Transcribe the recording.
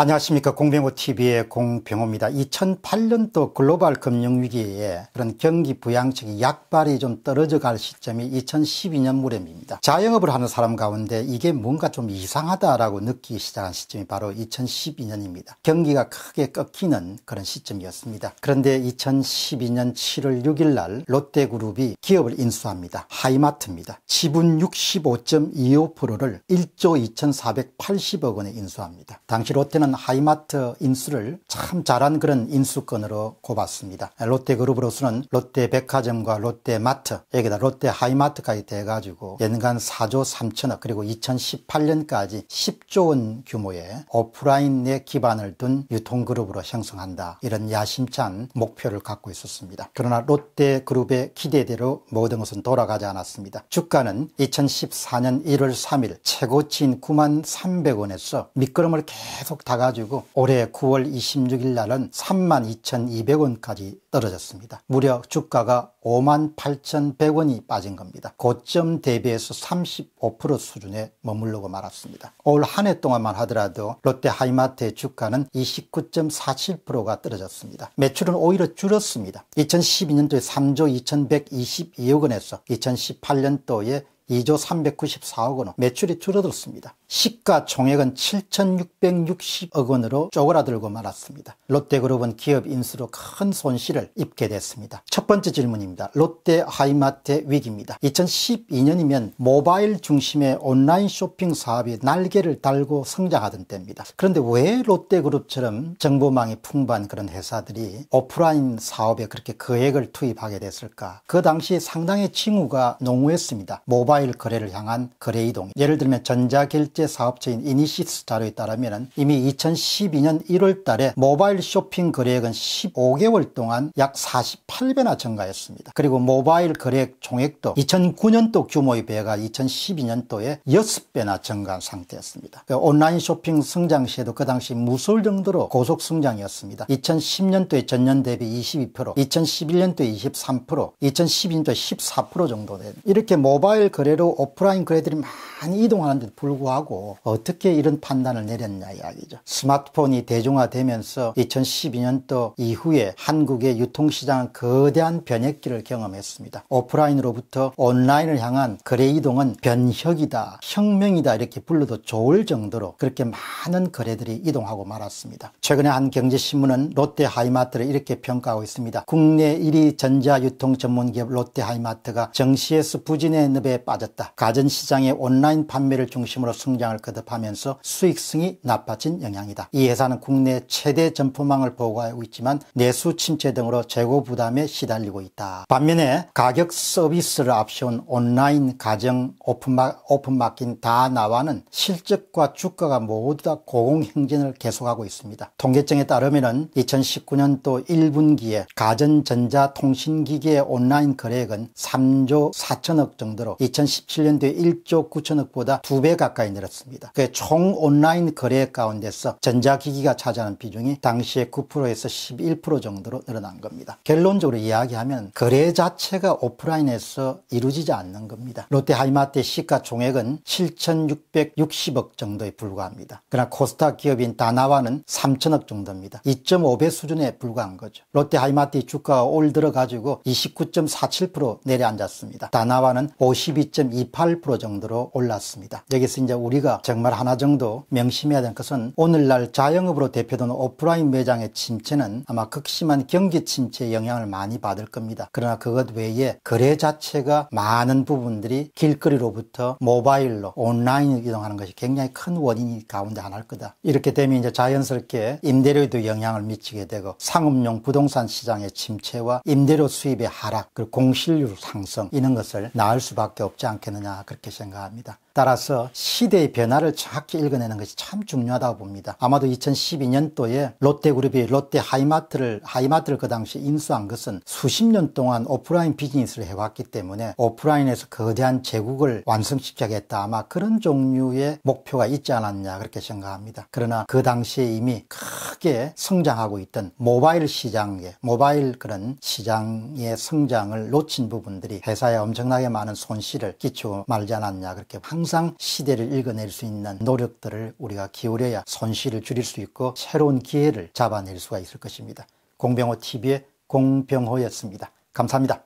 안녕하십니까 공병호TV의 공병호입니다. 2008년도 글로벌 금융위기에 그런 경기 부양책이 약발이 좀 떨어져 갈 시점이 2012년 무렵입니다. 자영업을 하는 사람 가운데 이게 뭔가 좀 이상하다라고 느끼기 시작한 시점이 바로 2012년입니다. 경기가 크게 꺾이는 그런 시점이었습니다. 그런데 2012년 7월 6일 날 롯데그룹이 기업을 인수합니다. 하이마트입니다. 지분 65.25%를 1조 2480억 원에 인수합니다. 당시 롯데는 저는 하이마트 인수를 참 잘한 그런 인수권으로 꼽았습니다. 롯데그룹으로서는 롯데백화점과 롯데마트 여기다 롯데하이마트까지 돼가지고 연간 4조 3천억 그리고 2018년까지 10조 원 규모의 오프라인 에 기반을 둔 유통그룹으로 형성한다 이런 야심찬 목표를 갖고 있었습니다. 그러나 롯데그룹의 기대대로 모든 것은 돌아가지 않았습니다. 주가는 2014년 1월 3일 최고치인 9만 300원에서 미끄럼을 계속 다 가가지고 올해 9월 26일 날은 32,200원까지 떨어졌습니다. 무려 주가가 58,100원이 빠진 겁니다. 고점 대비해서 35% 수준에 머물르고 말았습니다. 올 한 해 동안만 하더라도 롯데 하이마트의 주가는 29.47%가 떨어졌습니다. 매출은 오히려 줄었습니다. 2012년도에 3조 2,122억 원에서 2018년도에 2조 394억 원으 매출이 줄어들었습니다. 시가총액은 7,660억 원으로 쪼그라들고 말았습니다. 롯데그룹은 기업 인수로 큰 손실을 입게 됐습니다. 첫 번째 질문입니다. 롯데 하이마트 위기입니다. 2012년이면 모바일 중심의 온라인 쇼핑 사업이 날개를 달고 성장하던 때입니다. 그런데 왜 롯데그룹처럼 정보망이 풍부한 그런 회사들이 오프라인 사업에 그렇게 거액을 투입하게 됐을까? 그 당시 상당히 징후가 농후했습니다. 모바일 모바일 거래를 향한 거래 이동 예를 들면 전자결제 사업체인 이니시스 자료에 따르면 이미 2012년 1월 달에 모바일 쇼핑 거래액은 15개월 동안 약 48배나 증가했습니다. 그리고 모바일 거래액 총액도 2009년도 규모의 배가 2012년도에 6배나 증가한 상태였습니다. 그 온라인 쇼핑 성장 시에도 그 당시 무서울 정도로 고속 성장이었습니다. 2010년도에 전년 대비 22%, 2011년도에 23%, 2012년도에 14% 정도 된 이렇게 모바일 거래 거래로 오프라인 거래들이 많이 이동하는데도 불구하고 어떻게 이런 판단을 내렸냐 이야기죠. 스마트폰이 대중화되면서 2012년도 이후에 한국의 유통시장은 거대한 변혁기를 경험했습니다. 오프라인으로부터 온라인을 향한 거래 이동은 변혁이다, 혁명이다 이렇게 불러도 좋을 정도로 그렇게 많은 거래들이 이동하고 말았습니다. 최근에 한 경제신문은 롯데 하이마트를 이렇게 평가하고 있습니다. 국내 1위 전자유통 전문기업 롯데 하이마트가 정시에서 부진의 늪에 빠졌 빠졌다. 가전시장의 온라인 판매를 중심으로 성장을 거듭하면서 수익성이 나빠진 영향이다. 이 회사는 국내 최대 점포망을 보유하고 있지만 내수 침체 등으로 재고 부담에 시달리고 있다. 반면에 가격 서비스를 앞세운 온라인 가정 오픈마, 오켓 다나와는 실적과 주가가 모두 다 고공행진을 계속하고 있습니다. 통계청에 따르면 2019년도 1분기에 가전전자통신기기의 온라인 거래액은 3조 4천억 정도로 2 0 1 2017년도에 1조 9천억보다 2배 가까이 늘었습니다. 그 총 온라인 거래 가운데서 전자기기가 차지하는 비중이 당시에 9%에서 11% 정도로 늘어난 겁니다. 결론적으로 이야기하면 거래 자체가 오프라인에서 이루어지지 않는 겁니다. 롯데하이마트의 시가총액은 7,660억 정도에 불과합니다. 그러나 코스닥 기업인 다나와는 3천억 정도입니다. 2.5배 수준에 불과한 거죠. 롯데하이마트의 주가가 올 들어가지고 29.47% 내려앉았습니다. 다나와는 52. 12.28% 정도로 올랐습니다. 여기서 이제 우리가 정말 하나 정도 명심해야 될 것은 오늘날 자영업으로 대표되는 오프라인 매장의 침체는 아마 극심한 경기 침체의 영향을 많이 받을 겁니다. 그러나 그것 외에 거래 자체가 많은 부분들이 길거리로부터 모바일로 온라인으로 이동하는 것이 굉장히 큰 원인 이 가운데 하나일 거다. 이렇게 되면 이제 자연스럽게 임대료에도 영향을 미치게 되고 상업용 부동산 시장의 침체와 임대료 수입의 하락 그리고 공실률 상승 이런 것을 낳을 수밖에 없다. 어지 않겠느냐 그렇게 생각합니다. 따라서 시대의 변화를 정확히 읽어내는 것이 참 중요하다고 봅니다. 아마도 2012년도에 롯데그룹이 롯데 하이마트를 하이마트를 그 당시 인수한 것은 수십 년 동안 오프라인 비즈니스를 해왔기 때문에 오프라인에서 거대한 제국을 완성시켜야겠다 아마 그런 종류의 목표가 있지 않았냐 그렇게 생각합니다. 그러나 그 당시에 이미 크게 성장하고 있던 모바일 시장의 모바일 그런 시장의 성장을 놓친 부분들이 회사에 엄청나게 많은 손실을 것을 기초 말지 않았냐 그렇게 항상 시대를 읽어낼 수 있는 노력들을 우리가 기울여야 손실을 줄일 수 있고 새로운 기회를 잡아낼 수가 있을 것입니다. 공병호 TV의 공병호였습니다. 감사합니다.